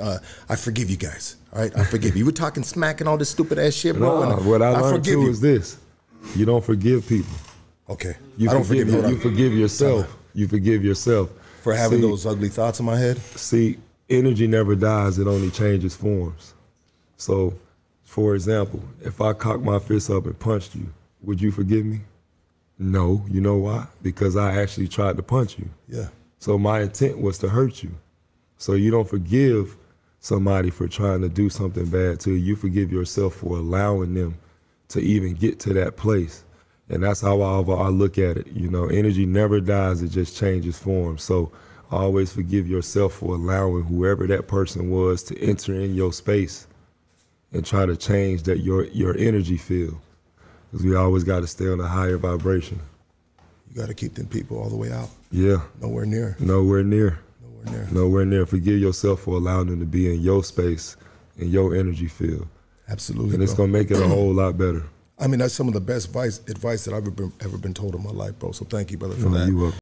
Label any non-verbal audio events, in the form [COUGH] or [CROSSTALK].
uh, I forgive you guys. All right, I forgive you. You were talking smack and all this stupid ass shit, bro. what I, I learned too you. is this: you don't forgive people. Okay, you I don't forgive, forgive you. You forgive yourself. You forgive yourself for having see, those ugly thoughts in my head. See, energy never dies; it only changes forms. So, for example, if I cocked my fist up and punched you, would you forgive me? No. You know why? Because I actually tried to punch you. Yeah. So my intent was to hurt you. So you don't forgive somebody for trying to do something bad to you. You forgive yourself for allowing them to even get to that place. And that's how I, I look at it. You know, energy never dies, it just changes form. So always forgive yourself for allowing whoever that person was to enter in your space and try to change that your your energy field. Because we always got to stay on a higher vibration. You got to keep them people all the way out. Yeah. Nowhere near. Nowhere near. Nowhere near. Nowhere near. Forgive yourself for allowing them to be in your space, in your energy field. Absolutely. And it's bro. gonna make it a whole lot better. [CLEARS THROAT] I mean, that's some of the best advice, advice that I've ever been, ever been told in my life, bro. So thank you, brother, for no, that.